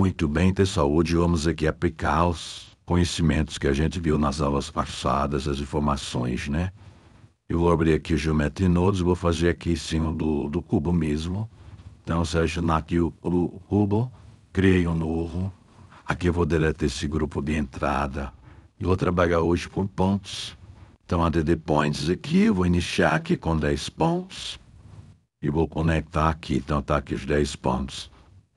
muito bem ter saúde, vamos aqui aplicar os conhecimentos que a gente viu nas aulas passadas, as informações, né? Eu vou abrir aqui geometria e nodes, vou fazer aqui em cima do, do cubo mesmo. Então, seja aqui o, cubo, criei um novo. Aqui eu vou deletar esse grupo de entrada. E vou trabalhar hoje por pontos. Então, ADD Points aqui, vou iniciar aqui com 10 pontos. E vou conectar aqui, então tá aqui os 10 pontos.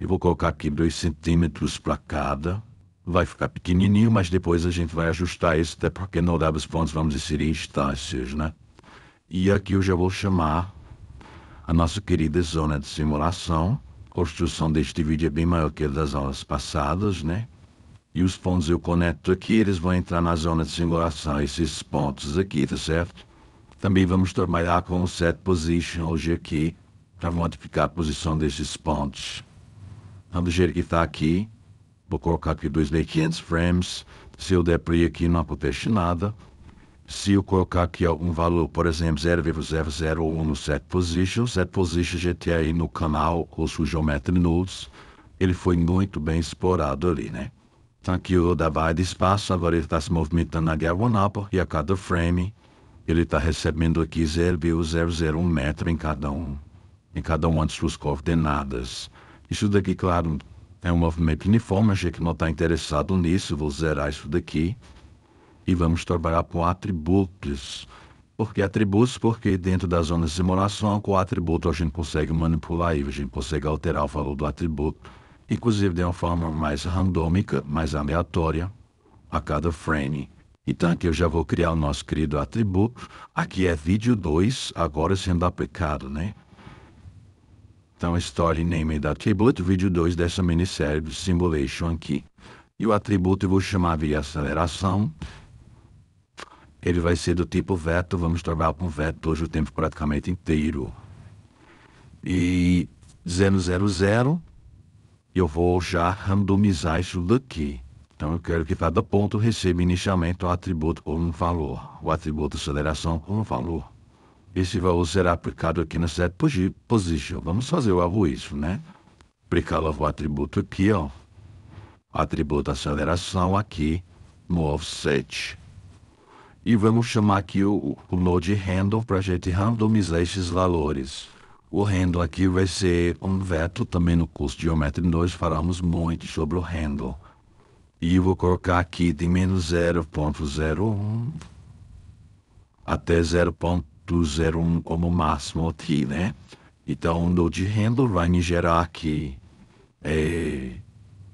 Eu vou colocar aqui 2 centímetros para cada. Vai ficar pequenininho, mas depois a gente vai ajustar isso, até porque no os pontos vamos inserir instâncias, né? E aqui eu já vou chamar a nossa querida zona de simulação. A construção deste vídeo é bem maior que a das aulas passadas, né? E os pontos eu conecto aqui, eles vão entrar na zona de simulação, esses pontos aqui, tá certo? Também vamos trabalhar com o set position hoje aqui, para modificar a posição desses pontos do jeito que está aqui, vou colocar aqui 2500 frames. Se eu play aqui, não acontece nada. Se eu colocar aqui um valor, por exemplo, 0,001 no set position, set position GTA aí no canal, ou o Geometry Nodes, ele foi muito bem explorado ali, né? Então aqui o da vai de espaço, agora ele está se movimentando na diagonal, e a cada frame ele está recebendo aqui 0,001 metro em cada um, em cada uma de suas coordenadas. Isso daqui, claro, é um movimento uniforme, a gente não está interessado nisso, vou zerar isso daqui. E vamos trabalhar com atributos. Por que atributos? Porque dentro das zonas de simulação, com o atributo a gente consegue manipular e a gente consegue alterar o valor do atributo. Inclusive de uma forma mais randômica, mais aleatória, a cada frame. Então aqui eu já vou criar o nosso querido atributo. Aqui é vídeo 2, agora sendo aplicado, né? então a story named Tablet, vídeo 2 dessa minissérie do Simulation aqui. E o atributo eu vou chamar via aceleração. Ele vai ser do tipo veto, vamos trabalhar com veto hoje o tempo praticamente inteiro. E 000, eu vou já randomizar isso daqui. Então eu quero que cada ponto receba inicialmente o atributo ou um valor, o atributo aceleração ou um valor esse valor será aplicado aqui na set position. Vamos fazer o arroz, né? Aplicar o atributo aqui, ó. Atributo aceleração aqui no offset. E vamos chamar aqui o, o node handle para a gente randomizar esses valores. O handle aqui vai ser um veto, também no curso de geometria 2 falamos muito sobre o handle. E vou colocar aqui de menos 0.01 até 0.1 um como máximo aqui, né? Então, o de renda vai me gerar aqui é,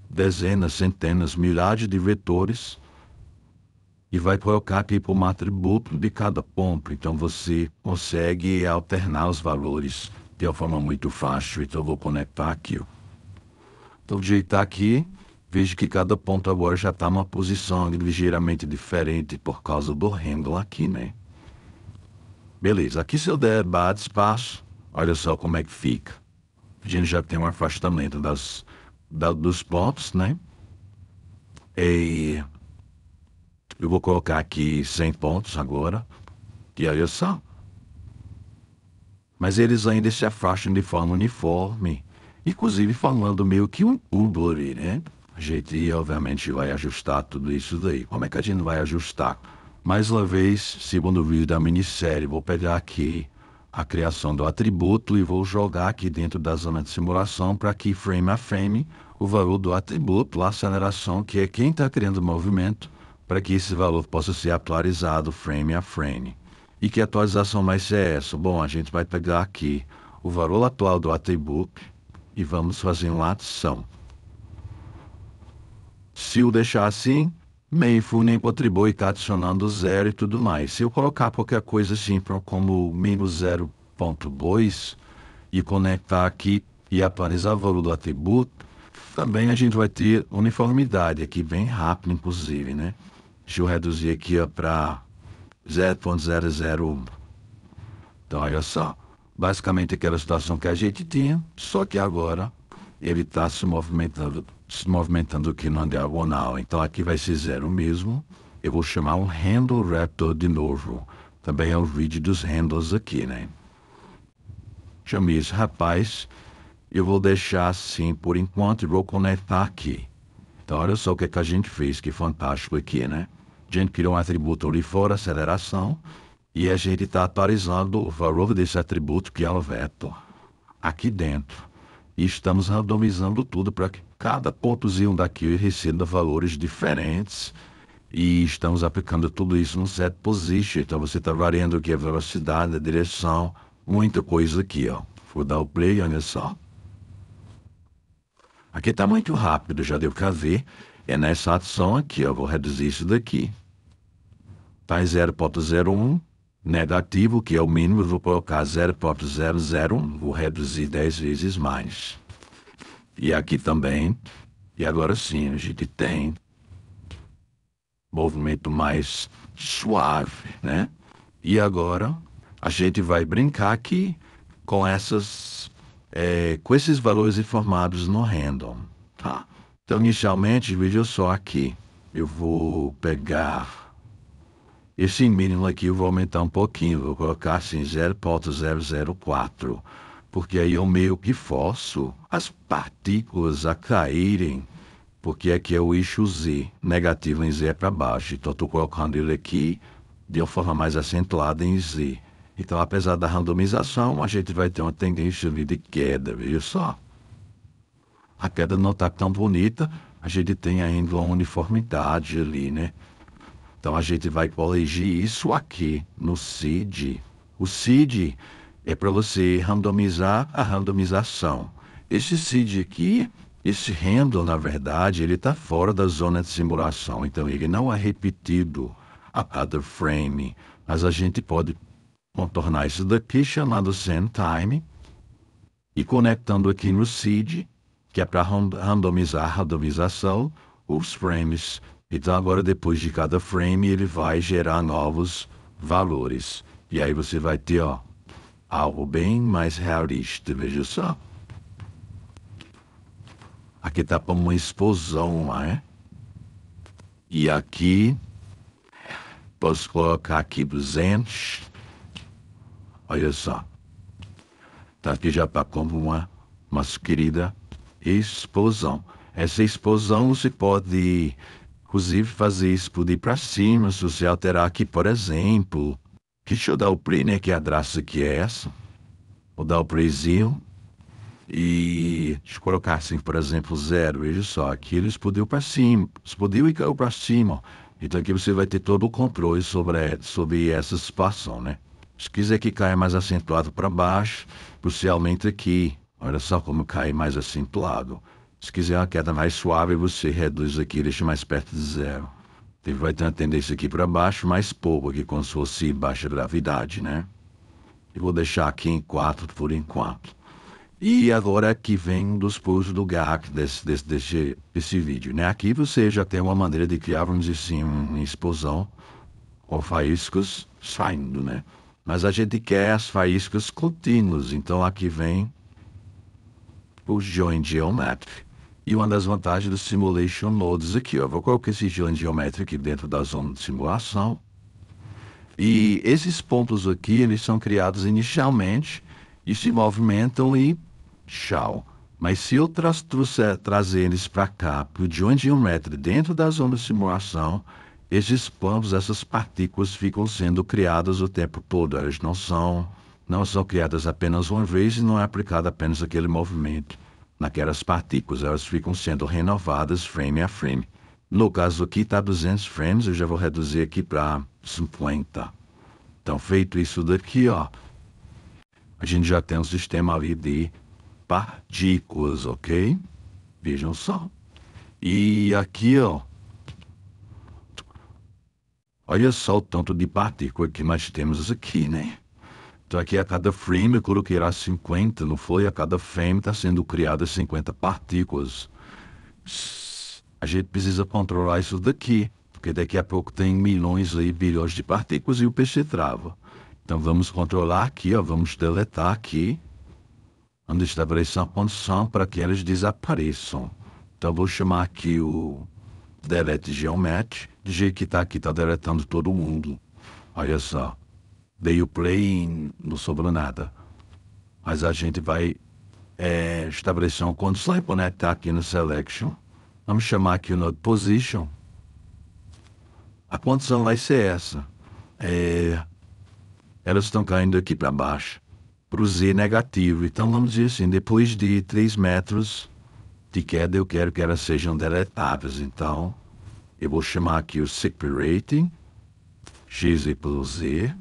dezenas, centenas, milhares de vetores e vai colocar aqui para um atributo de cada ponto. Então, você consegue alternar os valores de uma forma muito fácil. Então, eu vou conectar aqui. Então, digitar tá aqui, vejo que cada ponto agora já está numa posição ligeiramente diferente por causa do handle aqui, né? Beleza, aqui se eu der bate espaço, olha só como é que fica. A gente já tem um afastamento das, da, dos pontos, né? E eu vou colocar aqui 100 pontos agora. E olha é só. Mas eles ainda se afastam de forma uniforme. Inclusive falando meio que um Uber, né? A gente obviamente vai ajustar tudo isso daí. Como é que a gente vai ajustar? Mais uma vez, segundo o vídeo da minissérie, vou pegar aqui a criação do atributo e vou jogar aqui dentro da zona de simulação para que frame a frame o valor do atributo, a aceleração, que é quem está criando o movimento, para que esse valor possa ser atualizado frame a frame. E que atualização vai ser é essa? Bom, a gente vai pegar aqui o valor atual do atributo e vamos fazer uma adição. Se o deixar assim, Meifune contribui tá adicionando zero e tudo mais. Se eu colocar qualquer coisa assim como menos 0.2 e conectar aqui e atualizar o valor do atributo, também a gente vai ter uniformidade aqui bem rápido, inclusive, né? Deixa eu reduzir aqui para 0.001. Então, olha só. Basicamente aquela situação que a gente tinha, só que agora ele está se movimentando se movimentando aqui na diagonal. Então aqui vai ser zero mesmo. Eu vou chamar um handle raptor de novo. Também é o read dos handles aqui, né? Chamei esse rapaz. Eu vou deixar assim por enquanto e vou conectar aqui. Então olha só o que, é que a gente fez, que fantástico aqui, né? A gente criou um atributo ali fora, aceleração, e a gente está atualizando o valor desse atributo que é o vetor aqui dentro e estamos randomizando tudo para que cada pontozinho daqui receba valores diferentes. E estamos aplicando tudo isso no set position. Então você está variando aqui a velocidade, a direção, muita coisa aqui, ó. Vou dar o play, olha só. Aqui está muito rápido, já deu para ver. É nessa ação aqui, ó. Vou reduzir isso daqui. Está em 0.01 negativo que é o mínimo vou colocar 0.001, vou reduzir 10 vezes mais. E aqui também, e agora sim a gente tem movimento mais suave, né? E agora a gente vai brincar aqui com essas, é, com esses valores informados no random, tá? Então inicialmente veja só aqui, eu vou pegar esse mínimo aqui eu vou aumentar um pouquinho, vou colocar assim 0.004, porque aí eu meio que forço as partículas a caírem, porque aqui é o eixo Z, negativo em Z é para baixo, então estou colocando ele aqui de uma forma mais acentuada em Z. Então, apesar da randomização, a gente vai ter uma tendência de queda, veja só? A queda não está tão bonita, a gente tem ainda uma uniformidade ali, né? Então a gente vai corrigir isso aqui no SID. O SID é para você randomizar a randomização. Esse SID aqui, esse handle, na verdade, ele está fora da zona de simulação, então ele não é repetido a cada frame. Mas a gente pode contornar isso daqui, chamado send time, e conectando aqui no SID que é para randomizar a randomização, os frames então agora depois de cada frame ele vai gerar novos valores. E aí você vai ter ó, algo bem mais realista, veja só. Aqui tá para uma explosão, lá, é? E aqui posso colocar aqui 200. Olha só. Tá aqui já para como uma nossa querida explosão. Essa explosão se pode inclusive fazer explodir para cima social terá que, por exemplo, que deixa eu dar o play, né, que adraço que é essa, vou dar o playzinho, e se colocar assim, por exemplo, zero, veja só, aqui ele explodiu para cima, explodiu e caiu para cima, então aqui você vai ter todo o controle sobre, sobre essa situação, né. Se quiser que caia mais acentuado para baixo, você aumenta aqui. Olha só como cai mais acentuado. Se quiser uma queda mais suave, você reduz aqui, deixa mais perto de zero. Ele vai ter uma tendência aqui para baixo, mais pouco aqui, como se fosse baixa gravidade, né? Eu vou deixar aqui em 4 por enquanto. E agora que vem um dos pulsos do GAC desse, desse, desse, desse vídeo, né? Aqui você já tem uma maneira de criar, vamos dizer assim, uma explosão com faíscas saindo, né? Mas a gente quer as faíscas contínuas, então aqui vem o join geometry. E uma das vantagens do Simulation Nodes aqui, ó, vou colocar esse gigante geométrico dentro da zona de simulação. E esses pontos aqui, eles são criados inicialmente e se movimentam e tchau. Mas se eu tra trouxer, trazer eles para cá, para o gigante geométrico dentro da zona de simulação, esses pontos, essas partículas ficam sendo criadas o tempo todo. Elas não são, não são criadas apenas uma vez e não é aplicado apenas aquele movimento naquelas partículas, elas ficam sendo renovadas frame a frame. No caso aqui está 200 frames, eu já vou reduzir aqui para 50. Então, feito isso daqui, ó, a gente já tem um sistema ali de partículas, ok? Vejam só. E aqui, ó, olha só o tanto de partícula que nós temos aqui, né? Então aqui a cada frame eu coloquei 50, não foi? A cada frame está sendo criadas 50 partículas. A gente precisa controlar isso daqui, porque daqui a pouco tem milhões aí, bilhões de partículas e o PC trava. Então vamos controlar aqui, ó, vamos deletar aqui, onde estabelecer uma condição para que elas desapareçam. Então vou chamar aqui o delete geomet, de jeito que está aqui, está deletando todo mundo. Olha só dei o play e não sobrou nada. Mas a gente vai é, estabelecer uma condição e conectar né, tá aqui no selection. Vamos chamar aqui o node position. A condição vai ser essa. É, elas estão caindo aqui para baixo, para o Z negativo. Então vamos dizer assim, depois de 3 metros de queda, eu quero que elas sejam deletáveis. Então, eu vou chamar aqui o separating X equals Z.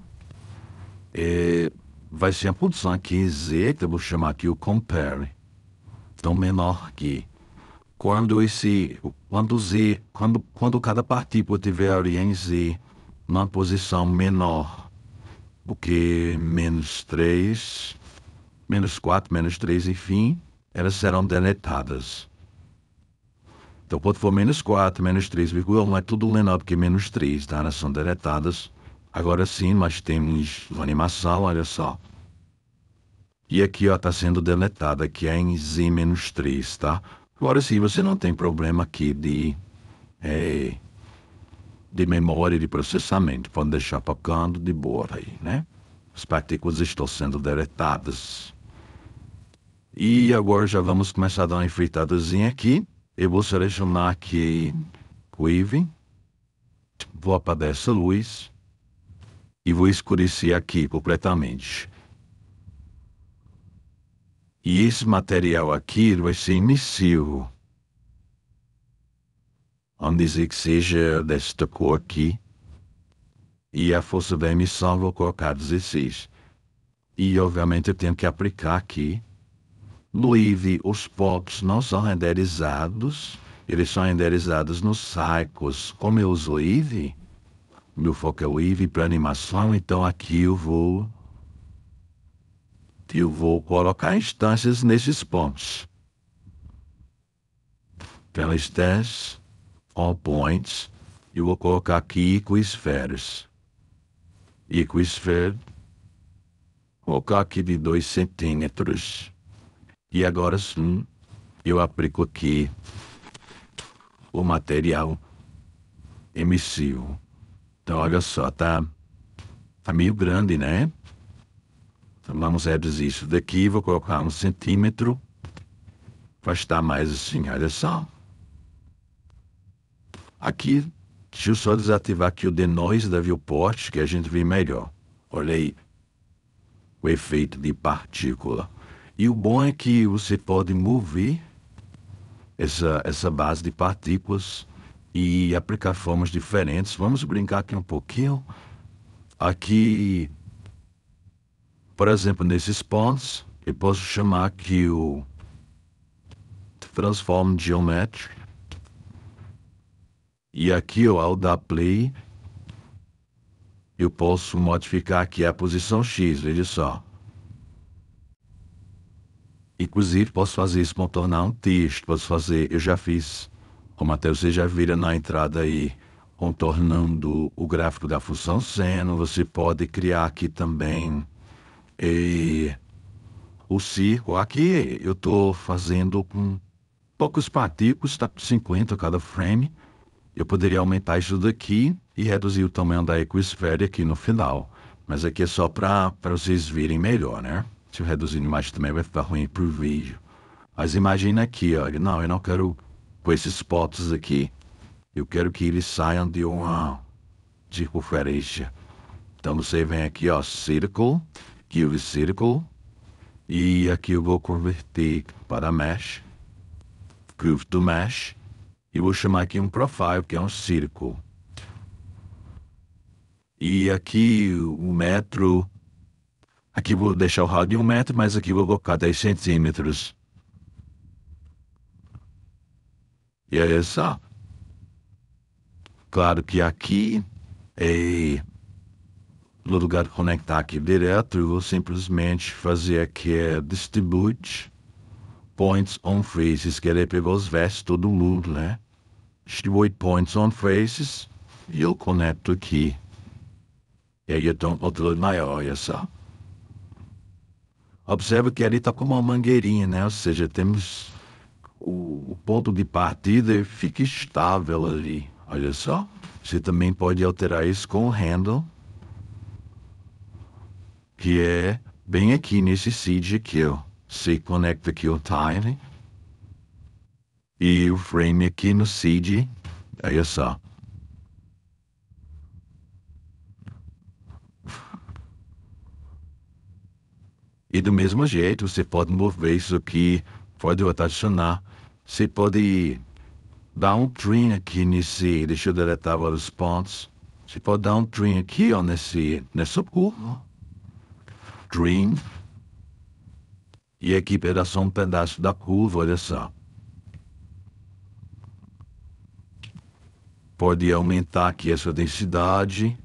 E é, vai ser importante que dizer que vou chamar aqui o compare, Então, menor que quando esse, quando Z, quando, quando cada partícula tiver em Z numa posição menor, porque menos 3, menos 4, menos 3, enfim, elas serão deletadas. Então, quando for menos 4, menos 3,1, é tudo menor porque menos 3, tá? Elas são deletadas. Agora sim, nós temos uma animação, olha só. E aqui, ó, tá sendo deletada, que é em Z-3, tá? Agora sim, você não tem problema aqui de... É, de memória de processamento. Pode deixar tocando de boa aí, né? As partículas estão sendo deletadas. E agora já vamos começar a dar uma enfeitadazinha aqui. Eu vou selecionar aqui o Weave. Vou apagar essa luz e vou escurecer aqui completamente. E esse material aqui vai ser emissivo. Vamos dizer que seja desta cor aqui. E a força da emissão vou colocar 16. E obviamente eu tenho que aplicar aqui. Luive, os pops não são renderizados, eles são renderizados nos sacos. Como eu uso Luive, meu foco é wave para animação, então aqui eu vou. Eu vou colocar instâncias nesses pontos. Pela 10 all points, eu vou colocar aqui equispheres. Vou Colocar aqui de 2 centímetros. E agora sim, eu aplico aqui o material emissivo. Então, olha só, tá, tá meio grande, né? Então, vamos reduzir isso daqui, vou colocar um centímetro. Vai estar mais assim, olha só. Aqui, deixa eu só desativar aqui o denoise da viewport, que a gente vê melhor. Olha aí o efeito de partícula. E o bom é que você pode mover essa, essa base de partículas e aplicar formas diferentes. Vamos brincar aqui um pouquinho. Aqui, por exemplo, nesses pontos, eu posso chamar aqui o transform geometry. E aqui, ao dar play, eu posso modificar aqui a posição X, veja só. Inclusive, posso fazer isso contornar um texto, posso fazer, eu já fiz o Matheus você já vira na entrada aí, contornando o gráfico da função seno, você pode criar aqui também e, o círculo. Aqui eu estou fazendo com poucos partículas, tá 50 cada frame. Eu poderia aumentar isso daqui e reduzir o tamanho da equisfera aqui no final. Mas aqui é só para vocês virem melhor, né? Se eu reduzir mais também vai ficar ruim pro vídeo. Mas imagina aqui, olha, não, eu não quero com esses potes aqui. Eu quero que eles saiam de uma circunferência. Então você vem aqui, ó, Circle, o Circle. E aqui eu vou converter para Mesh. Groove to Mesh. E vou chamar aqui um Profile, que é um círculo. E aqui o metro. Aqui vou deixar o rádio de um metro, mas aqui vou colocar 10 centímetros. E é essa. Ah, claro que aqui é no lugar de conectar aqui direto, eu vou simplesmente fazer aqui é distribute points on faces, que é pegou os vestes todo mundo, né? Distribute points on faces e eu conecto aqui. E aí eu tenho um controle maior, olha só. Observe que ali está com uma mangueirinha, né? Ou seja, temos o, ponto de partida fica estável ali. Olha só. Você também pode alterar isso com o handle, que é bem aqui nesse seed aqui, ó. Você conecta aqui o tile e o frame aqui no seed. Olha só. E do mesmo jeito, você pode mover isso aqui, pode rotacionar você pode dar um trim aqui nesse... Deixa eu deletar vários pontos. Você pode dar um trim aqui, ó, nesse, nessa curva. Trim. E aqui pedaço um pedaço da curva, olha só. Pode aumentar aqui essa densidade.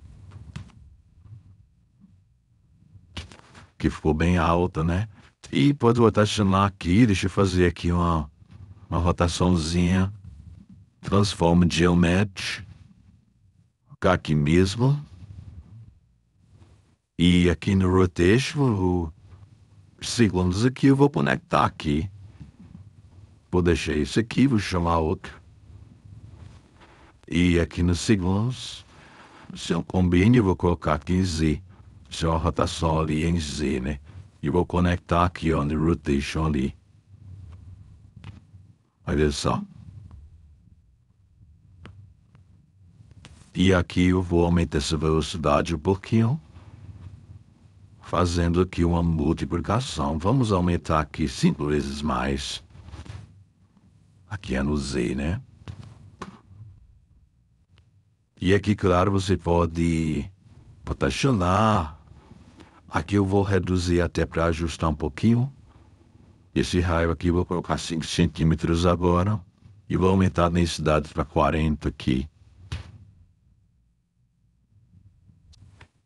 Que ficou bem alta, né? E pode rotacionar chamar aqui, deixa eu fazer aqui uma uma rotaçãozinha, transforme geomet, cá aqui mesmo, e aqui no rotation, o segundos aqui eu vou conectar aqui. Vou deixar isso aqui, vou chamar outro. E aqui nos segundos, se eu combine, eu vou colocar aqui em Z. Se é uma rotação ali em Z, né? E vou conectar aqui, onde no rotation ali. Olha só. E aqui eu vou aumentar essa velocidade um pouquinho. Fazendo aqui uma multiplicação. Vamos aumentar aqui cinco vezes mais. Aqui é no Z, né? E aqui, claro, você pode rotacionar. Aqui eu vou reduzir até para ajustar um pouquinho. Esse raio aqui vou colocar 5 centímetros agora e vou aumentar a densidade para 40 aqui.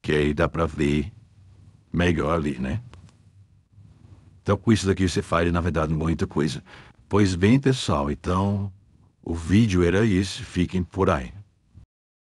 Que aí dá para ver melhor ali, né? Então com isso daqui você faz, na verdade, muita coisa. Pois bem, pessoal, então o vídeo era isso. Fiquem por aí.